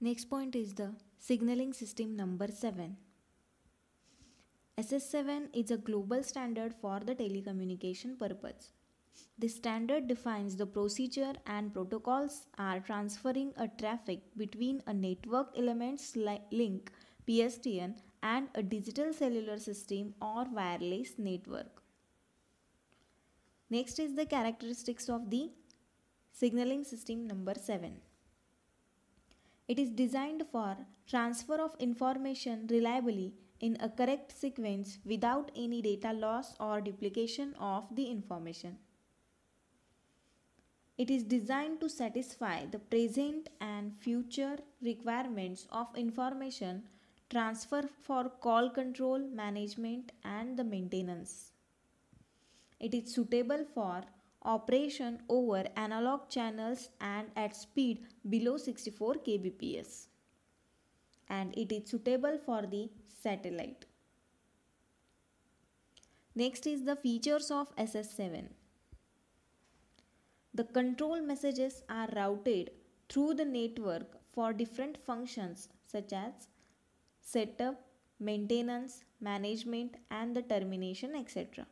Next point is the signaling system number 7. SS7 is a global standard for the telecommunication purpose. The standard defines the procedure and protocols are transferring a traffic between a network elements like link PSTN and a digital cellular system or wireless network. Next is the characteristics of the signaling system number 7. It is designed for transfer of information reliably in a correct sequence without any data loss or duplication of the information. It is designed to satisfy the present and future requirements of information transfer for call control, management and the maintenance. It is suitable for operation over analog channels and at speed below 64 kbps and it is suitable for the satellite. Next is the features of SS7. The control messages are routed through the network for different functions such as setup, maintenance, management and the termination etc.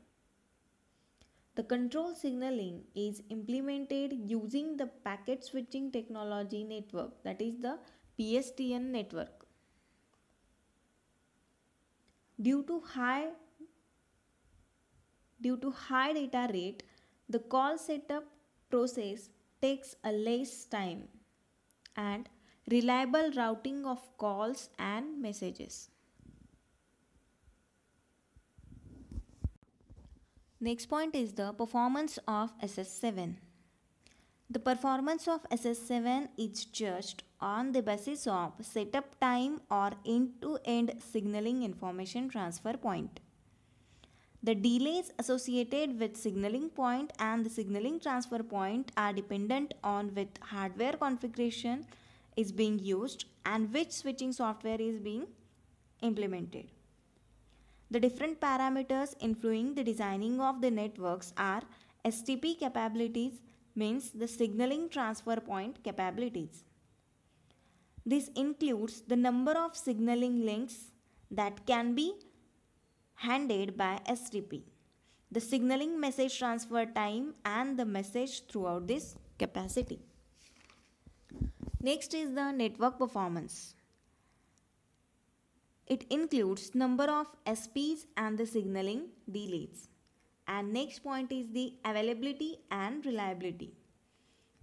The control signaling is implemented using the packet switching technology network that is the PSTN network. Due to high due to high data rate, the call setup process takes a less time and reliable routing of calls and messages. Next point is the performance of SS7. The performance of SS7 is judged on the basis of setup time or end-to-end -end signaling information transfer point. The delays associated with signaling point and the signaling transfer point are dependent on which hardware configuration is being used and which switching software is being implemented. The different parameters influencing the designing of the networks are STP capabilities means the signaling transfer point capabilities. This includes the number of signaling links that can be handed by STP, the signaling message transfer time and the message throughout this capacity. Next is the network performance. It includes number of SPs and the signaling delays. And next point is the availability and reliability.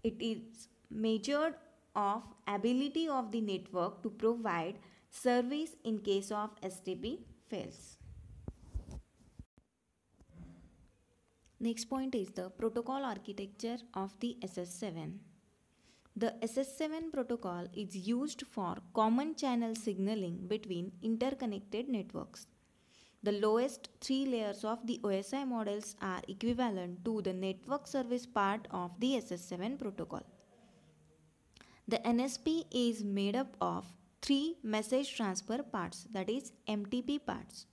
It is measured of ability of the network to provide service in case of STP fails. Next point is the protocol architecture of the SS7. The SS7 protocol is used for common channel signaling between interconnected networks. The lowest three layers of the OSI models are equivalent to the network service part of the SS7 protocol. The NSP is made up of three message transfer parts that is MTP parts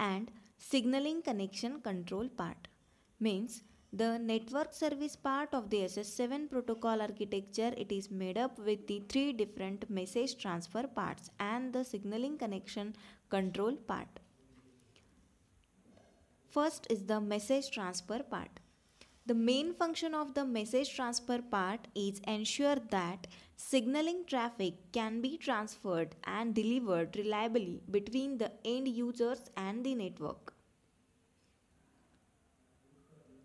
and signaling connection control part means the network service part of the SS7 protocol architecture, it is made up with the three different message transfer parts and the signaling connection control part. First is the message transfer part. The main function of the message transfer part is ensure that signaling traffic can be transferred and delivered reliably between the end users and the network.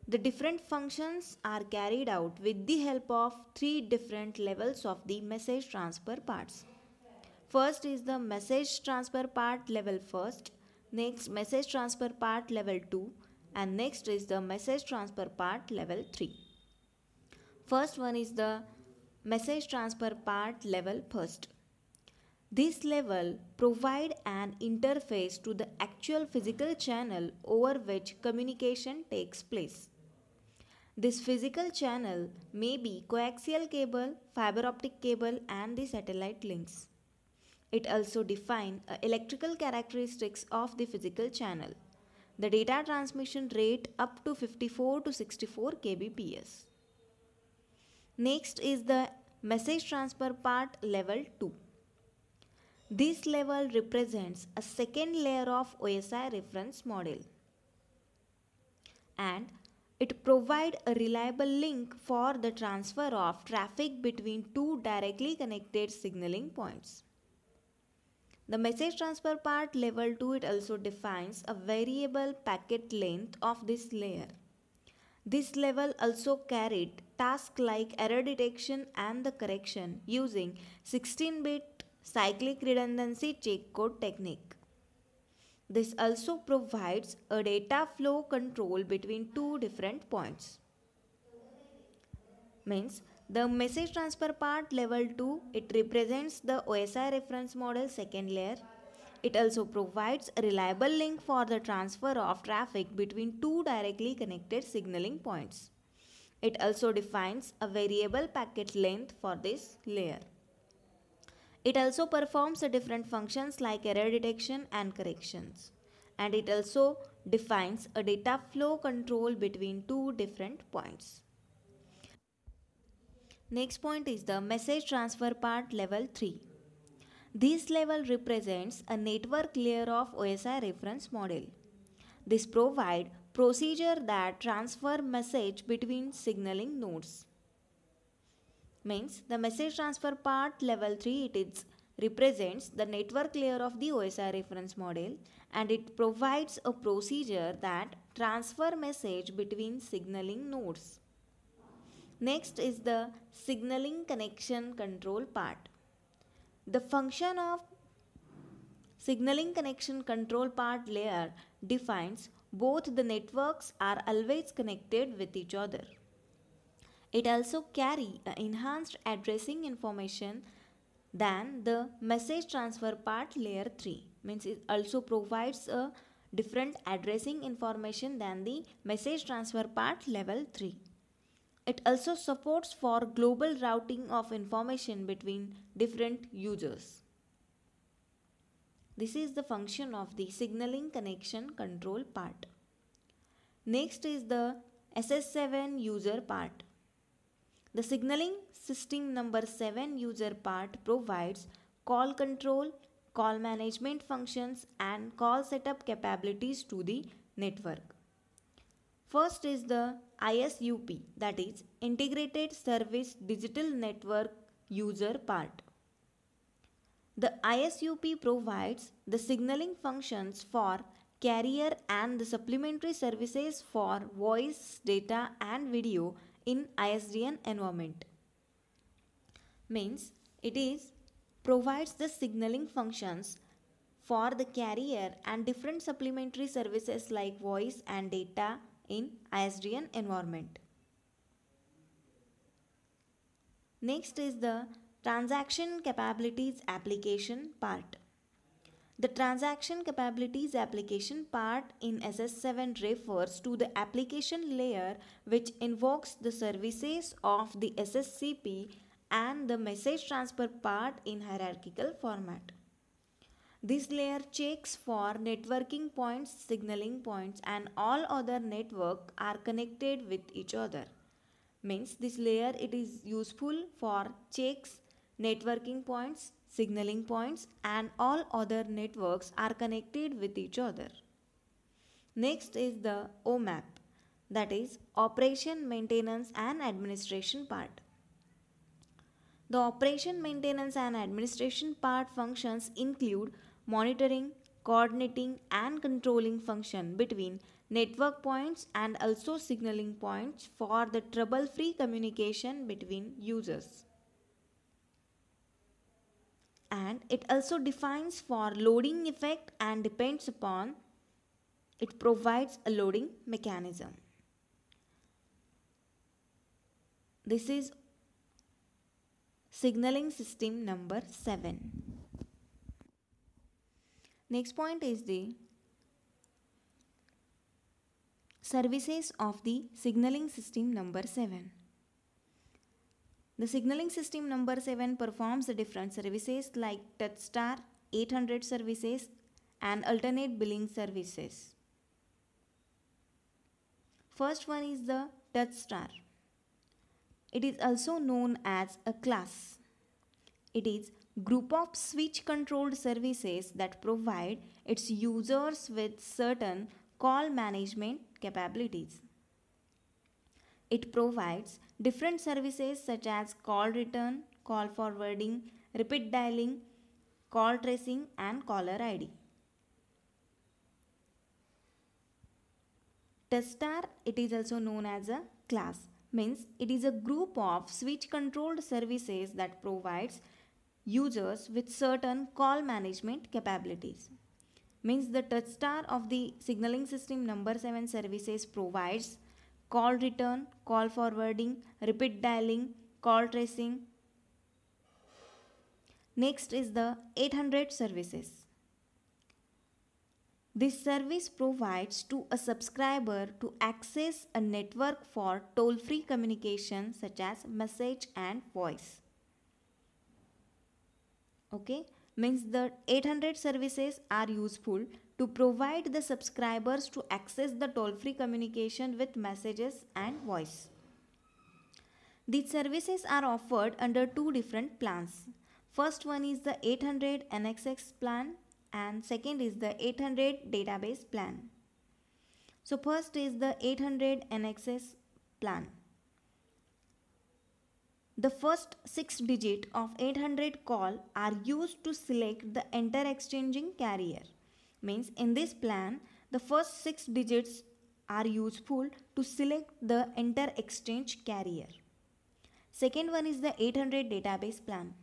The different functions are carried out with the help of three different levels of the message transfer parts. First is the message transfer part level first, next message transfer part level 2 and next is the message transfer part level 3. First one is the message transfer part level first. This level provide an interface to the actual physical channel over which communication takes place. This physical channel may be coaxial cable, fiber optic cable and the satellite links. It also defines uh, electrical characteristics of the physical channel. The data transmission rate up to 54 to 64 kbps. Next is the message transfer part level 2. This level represents a second layer of OSI reference model and it provide a reliable link for the transfer of traffic between two directly connected signaling points. The message transfer part level 2 it also defines a variable packet length of this layer. This level also carried tasks like error detection and the correction using 16-bit cyclic redundancy check code technique. This also provides a data flow control between two different points. Means the message transfer part level 2, it represents the OSI reference model second layer. It also provides a reliable link for the transfer of traffic between two directly connected signaling points. It also defines a variable packet length for this layer. It also performs different functions like error detection and corrections. And it also defines a data flow control between two different points. Next point is the message transfer part level 3. This level represents a network layer of OSI reference model. This provide procedure that transfer message between signaling nodes means the message transfer part level 3 it is represents the network layer of the OSI reference model and it provides a procedure that transfer message between signaling nodes. Next is the signaling connection control part. The function of signaling connection control part layer defines both the networks are always connected with each other. It also carry enhanced addressing information than the message transfer part layer 3 means it also provides a different addressing information than the message transfer part level 3. It also supports for global routing of information between different users. This is the function of the signaling connection control part. Next is the SS7 user part. The signaling system number 7 user part provides call control, call management functions and call setup capabilities to the network. First is the ISUP that is Integrated Service Digital Network user part. The ISUP provides the signaling functions for carrier and the supplementary services for voice, data and video in ISDN environment. Means it is provides the signaling functions for the carrier and different supplementary services like voice and data in ISDN environment. Next is the transaction capabilities application part. The transaction capabilities application part in SS7 refers to the application layer which invokes the services of the SSCP and the message transfer part in hierarchical format. This layer checks for networking points, signaling points and all other network are connected with each other. Means this layer it is useful for checks, networking points, signaling points and all other networks are connected with each other. Next is the OMAP that is operation maintenance and administration part. The operation maintenance and administration part functions include monitoring, coordinating and controlling function between network points and also signaling points for the trouble-free communication between users and it also defines for loading effect and depends upon it provides a loading mechanism. This is signaling system number 7. Next point is the services of the signaling system number 7. The signaling system number 7 performs different services like TouchStar, 800 services and alternate billing services. First one is the TouchStar. It is also known as a class. It is group of switch controlled services that provide its users with certain call management capabilities. It provides different services such as call return, call forwarding, repeat dialing, call tracing and caller ID. Testar, it is also known as a class, means it is a group of switch controlled services that provides users with certain call management capabilities. Means the Touchstar of the signaling system number 7 services provides call return, call forwarding, repeat dialing, call tracing. Next is the 800 services. This service provides to a subscriber to access a network for toll-free communication such as message and voice. Okay, means the 800 services are useful to provide the subscribers to access the toll-free communication with messages and voice. These services are offered under two different plans. First one is the 800 NXX plan and second is the 800 database plan. So first is the 800 NXS plan. The first 6 digit of 800 call are used to select the enter exchanging carrier. Means in this plan, the first six digits are useful to select the enter exchange carrier. Second one is the 800 database plan.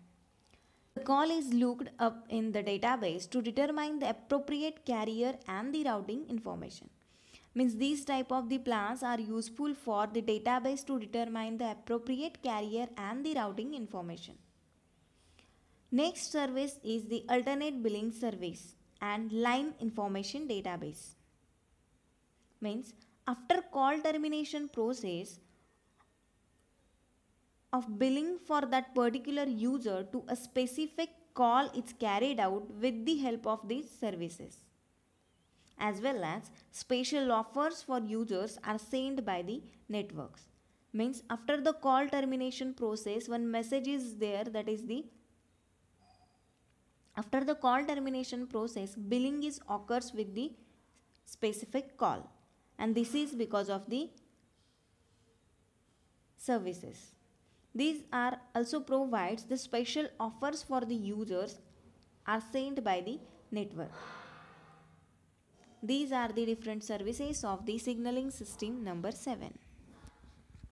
The call is looked up in the database to determine the appropriate carrier and the routing information. Means these type of the plans are useful for the database to determine the appropriate carrier and the routing information. Next service is the alternate billing service and line information database. Means after call termination process of billing for that particular user to a specific call is carried out with the help of these services. As well as special offers for users are sent by the networks. Means after the call termination process one message is there that is the after the call termination process, billing is occurs with the specific call and this is because of the services. These are also provides the special offers for the users are sent by the network. These are the different services of the signaling system number 7.